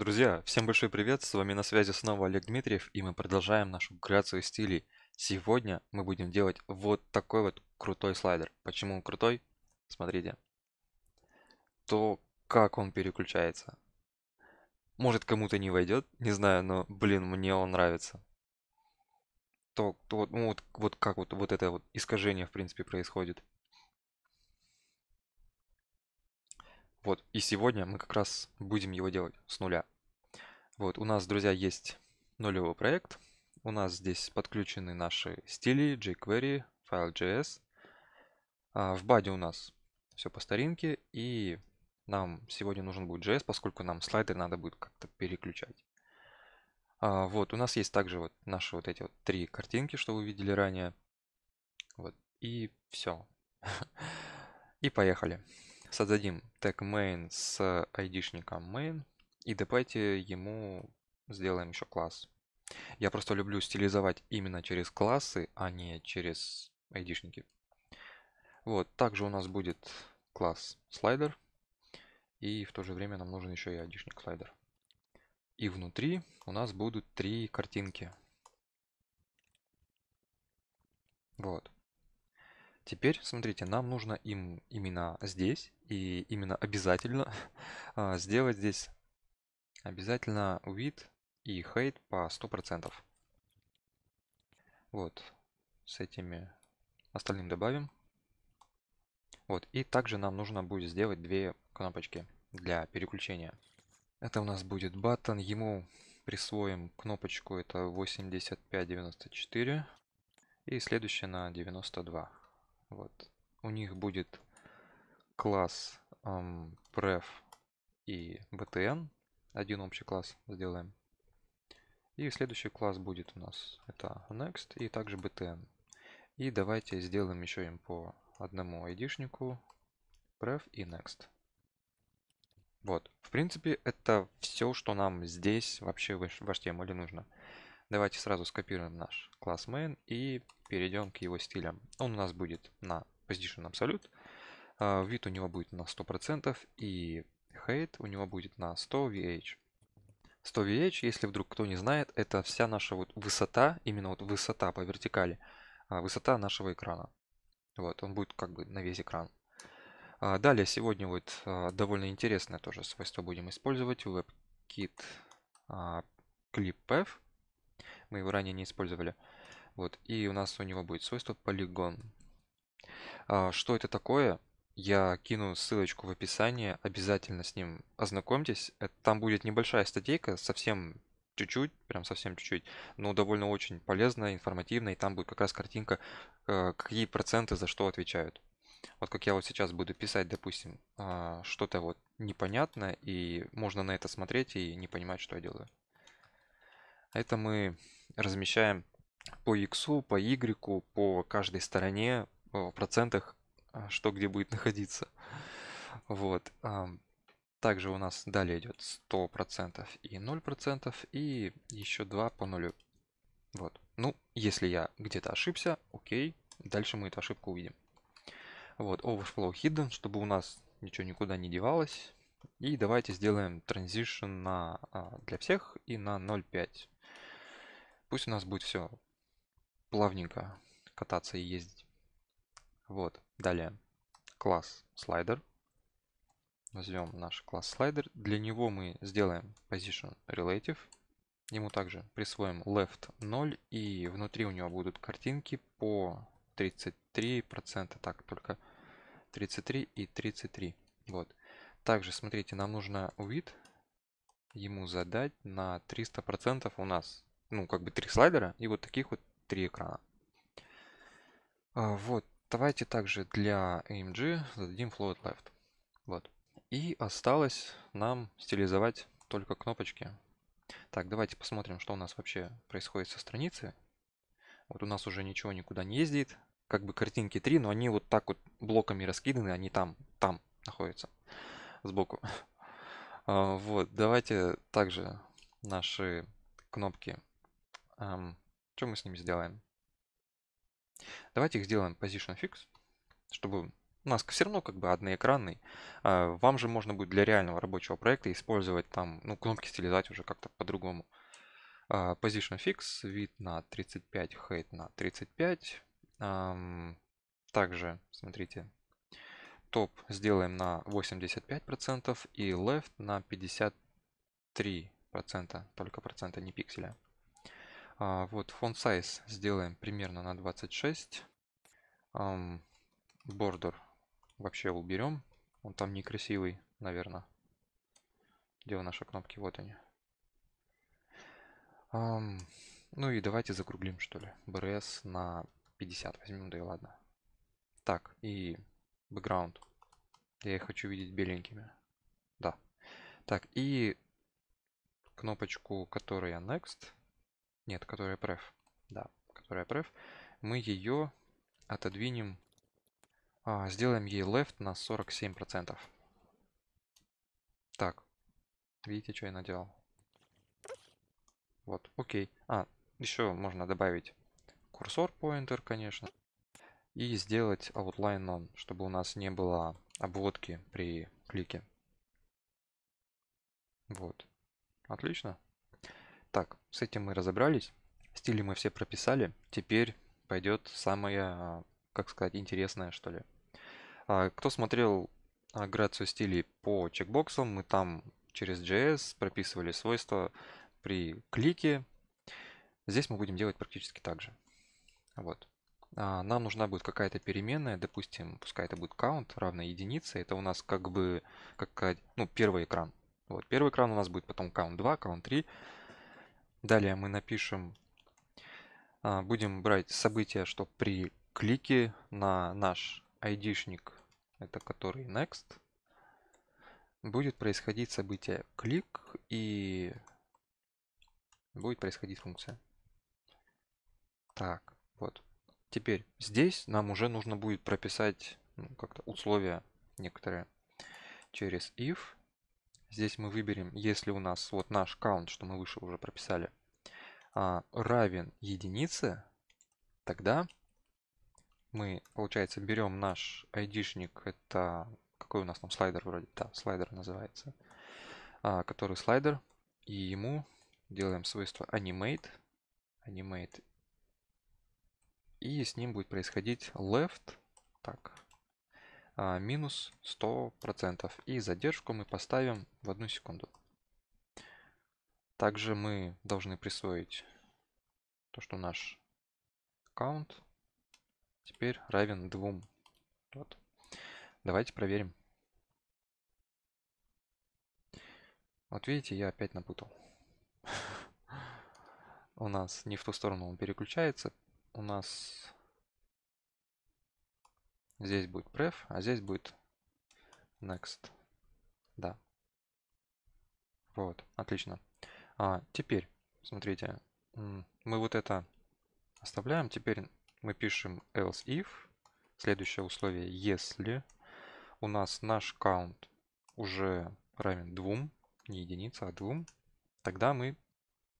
Друзья, всем большой привет, с вами на связи снова Олег Дмитриев и мы продолжаем нашу грацию стилей. Сегодня мы будем делать вот такой вот крутой слайдер. Почему он крутой? Смотрите. То, как он переключается. Может кому-то не войдет, не знаю, но, блин, мне он нравится. То, то ну, вот, вот как вот, вот это вот искажение, в принципе, происходит. Вот, и сегодня мы как раз будем его делать с нуля. Вот, у нас, друзья, есть нулевой проект. У нас здесь подключены наши стили, jQuery, File.js. А в баде у нас все по старинке, и нам сегодня нужен будет JS, поскольку нам слайды надо будет как-то переключать. А, вот, у нас есть также вот наши вот эти вот три картинки, что вы видели ранее. Вот, и все. и поехали создадим тег main с айдишником main и давайте ему сделаем еще класс. Я просто люблю стилизовать именно через классы, а не через айдишники. Вот, также у нас будет класс слайдер. И в то же время нам нужен еще и айдишник слайдер. И внутри у нас будут три картинки. Вот. Теперь, смотрите, нам нужно им именно здесь и именно обязательно а, сделать здесь обязательно with и hate по 100%. Вот, с этими остальным добавим. Вот, и также нам нужно будет сделать две кнопочки для переключения. Это у нас будет button, ему присвоим кнопочку, это 8594 и следующая на 92. Вот. У них будет класс эм, pref и btn. Один общий класс сделаем. И следующий класс будет у нас это next и также btn. И давайте сделаем еще им по одному айдишнику pref и next. Вот. В принципе, это все, что нам здесь вообще в HTML эм нужно. Давайте сразу скопируем наш класс main и перейдем к его стилям. Он у нас будет на Position Absolute. А, вид у него будет на 100% и Height у него будет на 100 VH. 100 VH, если вдруг кто не знает, это вся наша вот высота, именно вот высота по вертикали, а, высота нашего экрана. Вот, он будет как бы на весь экран. А, далее сегодня вот довольно интересное тоже свойство будем использовать. WebKit ClipF мы его ранее не использовали. Вот, и у нас у него будет свойство полигон. А, что это такое? Я кину ссылочку в описании, обязательно с ним ознакомьтесь. Это, там будет небольшая статейка, совсем чуть-чуть, прям совсем чуть-чуть, но довольно очень полезная, информативная. и там будет как раз картинка, э, какие проценты за что отвечают. Вот как я вот сейчас буду писать, допустим, а, что-то вот непонятно, и можно на это смотреть и не понимать, что я делаю. Это мы размещаем по x, по y, по каждой стороне э, в процентах, э, что где будет находиться. Вот. Также у нас далее идет 100% и 0%, и еще 2 по 0. Вот. Ну, если я где-то ошибся, окей, дальше мы эту ошибку увидим. Вот, overflow hidden, чтобы у нас ничего никуда не девалось. И давайте сделаем транзишн на, а, для всех и на 0.5. Пусть у нас будет все плавненько кататься и ездить. Вот, далее. Класс слайдер. Назовем наш класс слайдер. Для него мы сделаем position relative. Ему также присвоим left 0 и внутри у него будут картинки по 33%, так только 33 и 33. Вот. Также, смотрите, нам нужно width ему задать на 300% у нас ну, как бы три слайдера и вот таких вот три экрана. А, вот, давайте также для AMG зададим float left. Вот. И осталось нам стилизовать только кнопочки. Так, давайте посмотрим, что у нас вообще происходит со страницы. Вот у нас уже ничего никуда не ездит. Как бы картинки три, но они вот так вот блоками раскиданы, они там, там находятся, сбоку. А, вот, давайте также наши кнопки Эм, что мы с ними сделаем? Давайте их сделаем position fix, чтобы у нас все равно как бы одноэкранный. А, вам же можно будет для реального рабочего проекта использовать там, ну, кнопки стилизовать уже как-то по-другому. А, position fix, вид на 35, height на 35. Также, смотрите, топ сделаем на 85% и left на 53%, только процента, не пикселя. А, вот, font size сделаем примерно на 26. Um, border вообще уберем. Он там некрасивый, наверное. Где наши кнопки? Вот они. Um, ну и давайте закруглим, что ли. БРС на 50 возьмем, да и ладно. Так, и background. Я их хочу видеть беленькими. Да. Так, и кнопочку, которая next, нет, которая преф. Да, которая преф. Мы ее отодвинем. А, сделаем ей left на 47%. Так. Видите, что я наделал? Вот, окей. А, еще можно добавить курсор pointer, конечно. И сделать outline on, чтобы у нас не было обводки при клике. Вот. Отлично. Так, с этим мы разобрались. Стили мы все прописали. Теперь пойдет самое, а, как сказать, интересное, что ли. А, кто смотрел а, грацию стилей по чекбоксам, мы там через JS прописывали свойства при клике. Здесь мы будем делать практически так же. Вот. Нам нужна будет какая-то переменная, допустим, пускай это будет count равна единице. Это у нас как бы, как, ну, первый экран. Вот, первый экран у нас будет потом count 2, count 3. Далее мы напишем, а, будем брать события, что при клике на наш айдишник, это который next, будет происходить событие клик и будет происходить функция. Так, вот. Теперь здесь нам уже нужно будет прописать ну, как-то условия некоторые через if Здесь мы выберем, если у нас вот наш count, что мы выше уже прописали, а, равен единице, тогда мы, получается, берем наш айдишник, это какой у нас там слайдер вроде, да, слайдер называется, а, который слайдер, и ему делаем свойство animate, animate, и с ним будет происходить left, так, а, минус 100%. И задержку мы поставим в одну секунду. Также мы должны присвоить то, что наш аккаунт теперь равен двум. Вот. Давайте проверим. Вот видите, я опять напутал. У нас не в ту сторону он переключается. У нас Здесь будет pref, а здесь будет next. Да. Вот, отлично. А, теперь, смотрите, мы вот это оставляем. Теперь мы пишем else if. Следующее условие, если у нас наш count уже равен двум, не единица, а двум, тогда мы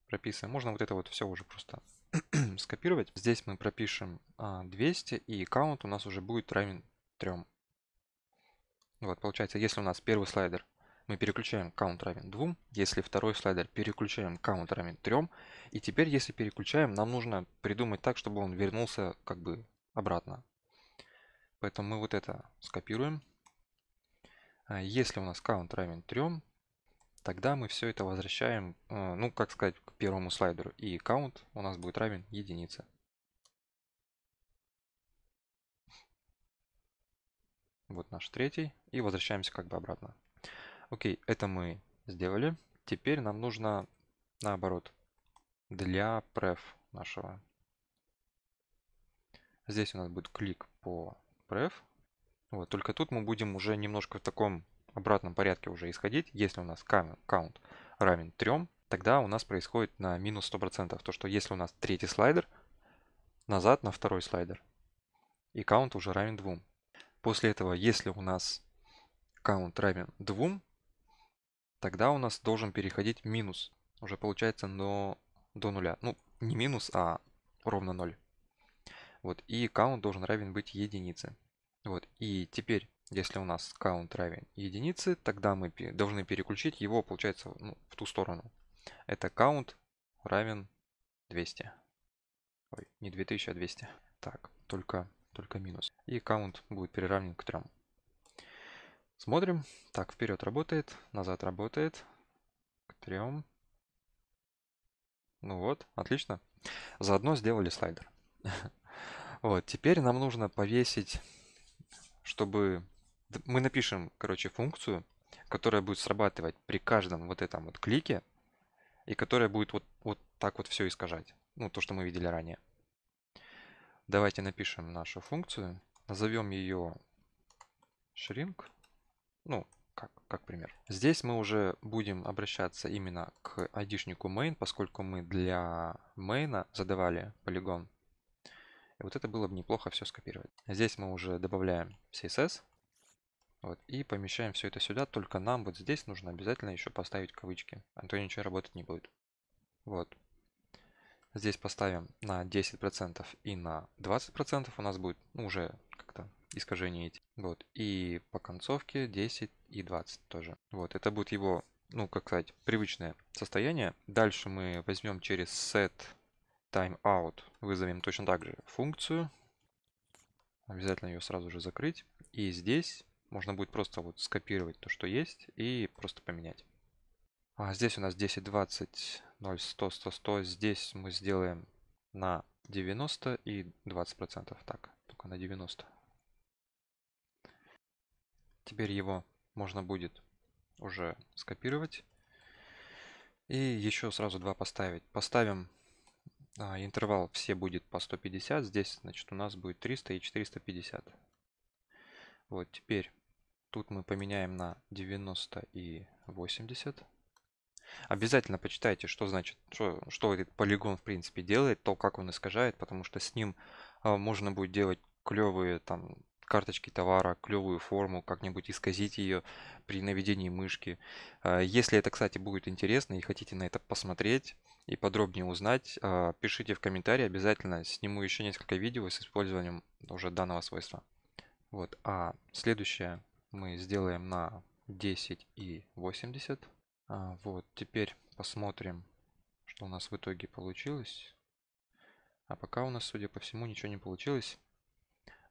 прописываем. Можно вот это вот все уже просто скопировать. Здесь мы пропишем 200 а, и аккаунт у нас уже будет равен 3. Вот, получается, если у нас первый слайдер, мы переключаем count равен 2, если второй слайдер переключаем count равен 3, и теперь, если переключаем, нам нужно придумать так, чтобы он вернулся как бы обратно. Поэтому мы вот это скопируем. А, если у нас count равен 3, тогда мы все это возвращаем, э, ну, как сказать, к первому слайдеру. И count у нас будет равен единице. Вот наш третий. И возвращаемся как бы обратно. Окей, это мы сделали. Теперь нам нужно, наоборот, для pref нашего. Здесь у нас будет клик по pref. Вот, только тут мы будем уже немножко в таком обратном порядке уже исходить. Если у нас count равен 3, тогда у нас происходит на минус 100%. То, что если у нас третий слайдер, назад на второй слайдер. И count уже равен 2. После этого, если у нас count равен 2, тогда у нас должен переходить минус. Уже получается но до нуля. Ну, не минус, а ровно 0. Вот, и count должен равен быть единице. Вот, и теперь если у нас count равен единице, тогда мы должны переключить его, получается, ну, в ту сторону. Это count равен 200. Ой, не 2000, а 200. Так, только, только минус. И count будет переравнен к 3. Смотрим. Так, вперед работает, назад работает. К 3. Ну вот, отлично. Заодно сделали слайдер. Вот, теперь нам нужно повесить, чтобы мы напишем, короче, функцию, которая будет срабатывать при каждом вот этом вот клике, и которая будет вот, вот так вот все искажать. Ну, то, что мы видели ранее. Давайте напишем нашу функцию. Назовем ее shrink. Ну, как, как пример. Здесь мы уже будем обращаться именно к айдишнику main, поскольку мы для main а задавали полигон. И вот это было бы неплохо все скопировать. Здесь мы уже добавляем CSS. Вот, и помещаем все это сюда, только нам вот здесь нужно обязательно еще поставить кавычки, а то ничего работать не будет. Вот. Здесь поставим на 10% и на 20% у нас будет ну, уже как-то искажение эти. Вот, и по концовке 10 и 20 тоже. Вот, это будет его, ну, как сказать, привычное состояние. Дальше мы возьмем через set timeout, вызовем точно так же функцию. Обязательно ее сразу же закрыть. И здесь можно будет просто вот скопировать то, что есть, и просто поменять. А здесь у нас 10, 20, 0, 100, 100, 100. Здесь мы сделаем на 90 и 20%. Так, только на 90. Теперь его можно будет уже скопировать. И еще сразу два поставить. Поставим а, интервал все будет по 150. Здесь, значит, у нас будет 300 и 450. Вот, теперь Тут мы поменяем на 90 и 80. Обязательно почитайте, что значит, что, что этот полигон в принципе делает, то, как он искажает, потому что с ним э, можно будет делать клевые там карточки товара, клевую форму, как-нибудь исказить ее при наведении мышки. Э, если это, кстати, будет интересно и хотите на это посмотреть и подробнее узнать, э, пишите в комментарии, обязательно сниму еще несколько видео с использованием уже данного свойства. Вот, а следующее мы сделаем на 10 и 80. А, вот, теперь посмотрим, что у нас в итоге получилось. А пока у нас, судя по всему, ничего не получилось.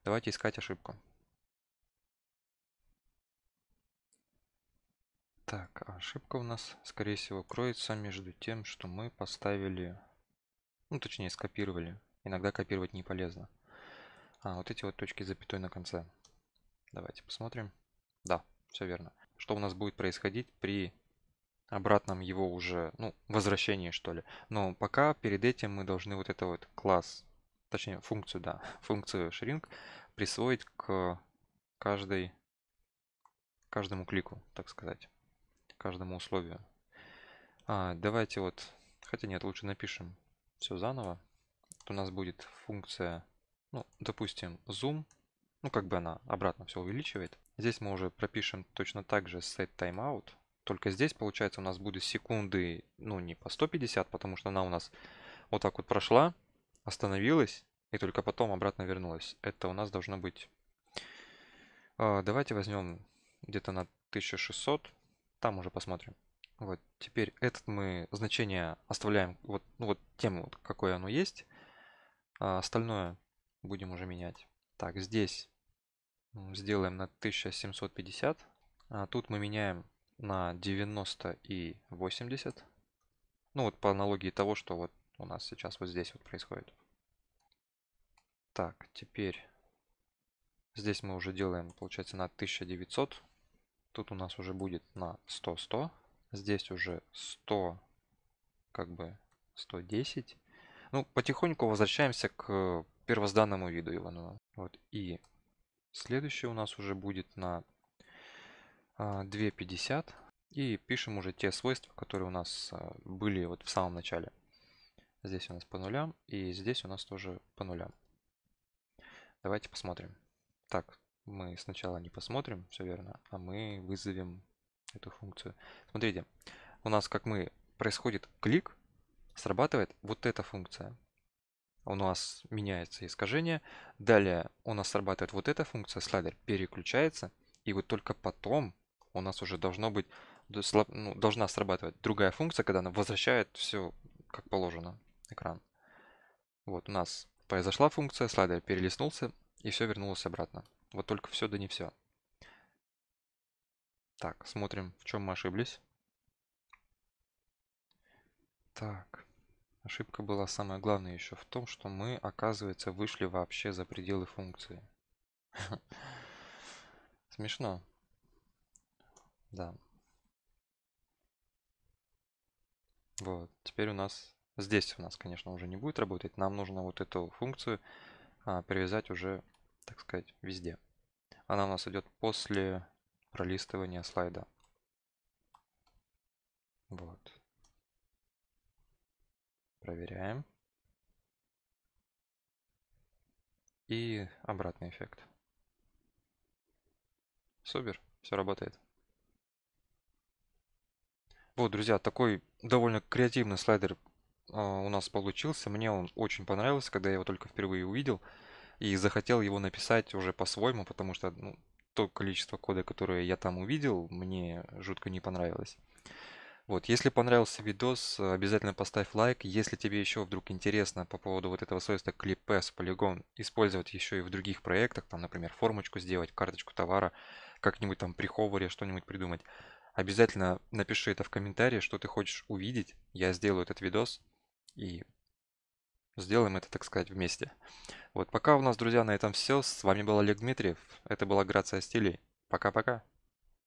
Давайте искать ошибку. Так, а ошибка у нас, скорее всего, кроется между тем, что мы поставили, ну, точнее, скопировали. Иногда копировать не полезно. А, вот эти вот точки запятой на конце. Давайте посмотрим. Да, все верно. Что у нас будет происходить при обратном его уже, ну, возвращении, что ли. Но пока перед этим мы должны вот это вот класс, точнее функцию, да, функцию shrink присвоить к каждой, каждому клику, так сказать, каждому условию. А, давайте вот, хотя нет, лучше напишем все заново. Вот у нас будет функция, ну, допустим, zoom ну, как бы она обратно все увеличивает. Здесь мы уже пропишем точно так же set timeout. Только здесь, получается, у нас будет секунды, ну, не по 150, потому что она у нас вот так вот прошла, остановилась, и только потом обратно вернулась. Это у нас должно быть... Э, давайте возьмем где-то на 1600. Там уже посмотрим. Вот, теперь этот мы значение оставляем вот, ну, вот тем, вот, какое оно есть. А остальное будем уже менять. Так, здесь сделаем на 1750. А тут мы меняем на 90 и 80. Ну вот по аналогии того, что вот у нас сейчас вот здесь вот происходит. Так, теперь здесь мы уже делаем, получается, на 1900. Тут у нас уже будет на 100-100. Здесь уже 100, как бы 110. Ну, потихоньку возвращаемся к первозданному виду Иванова. Вот, и Следующее у нас уже будет на 2.50. А, и пишем уже те свойства, которые у нас а, были вот в самом начале. Здесь у нас по нулям, и здесь у нас тоже по нулям. Давайте посмотрим. Так, мы сначала не посмотрим, все верно, а мы вызовем эту функцию. Смотрите, у нас, как мы, происходит клик, срабатывает вот эта функция у нас меняется искажение. Далее у нас срабатывает вот эта функция, слайдер переключается. И вот только потом у нас уже должно быть, ну, должна срабатывать другая функция, когда она возвращает все как положено экран. Вот у нас произошла функция, слайдер перелистнулся и все вернулось обратно. Вот только все да не все. Так, смотрим, в чем мы ошиблись. Так. Ошибка была самая главная еще в том, что мы, оказывается, вышли вообще за пределы функции. Смешно. Да. Вот, теперь у нас... Здесь у нас, конечно, уже не будет работать. Нам нужно вот эту функцию а, привязать уже, так сказать, везде. Она у нас идет после пролистывания слайда. Вот проверяем. И обратный эффект. Супер, все работает. Вот, друзья, такой довольно креативный слайдер э, у нас получился. Мне он очень понравился, когда я его только впервые увидел. И захотел его написать уже по-своему, потому что ну, то количество кода, которое я там увидел, мне жутко не понравилось. Вот, если понравился видос, обязательно поставь лайк. Если тебе еще вдруг интересно по поводу вот этого свойства ClipS полигон использовать еще и в других проектах, там, например, формочку сделать, карточку товара, как-нибудь там при что-нибудь придумать, обязательно напиши это в комментарии, что ты хочешь увидеть. Я сделаю этот видос и сделаем это, так сказать, вместе. Вот, пока у нас, друзья, на этом все. С вами был Олег Дмитриев. Это была Грация Стилей. Пока-пока.